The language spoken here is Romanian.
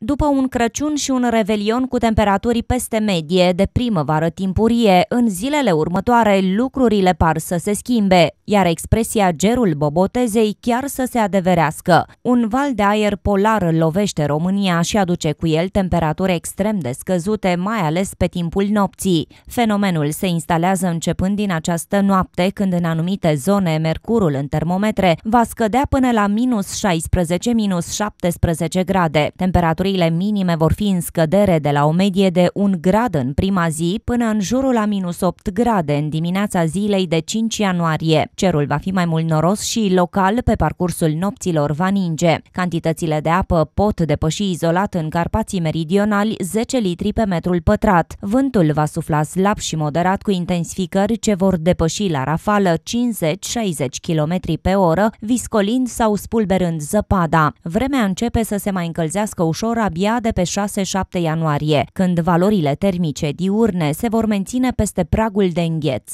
După un Crăciun și un revelion cu temperaturi peste medie de primăvară timpurie, în zilele următoare lucrurile par să se schimbe, iar expresia gerul bobotezei chiar să se adeverească. Un val de aer polar lovește România și aduce cu el temperaturi extrem de scăzute, mai ales pe timpul nopții. Fenomenul se instalează începând din această noapte, când în anumite zone mercurul în termometre va scădea până la minus 16-17 grade. Temperaturi temperaturile minime vor fi în scădere de la o medie de 1 grad în prima zi până în jurul la minus 8 grade în dimineața zilei de 5 ianuarie. Cerul va fi mai mult noros și local pe parcursul nopților va ninge. Cantitățile de apă pot depăși izolat în Carpații Meridionali 10 litri pe metrul pătrat. Vântul va sufla slab și moderat cu intensificări ce vor depăși la rafală 50-60 km pe oră, viscolind sau spulberând zăpada. Vremea începe să se mai încălzească ușor vor abia de pe 6-7 ianuarie, când valorile termice diurne se vor menține peste pragul de îngheț.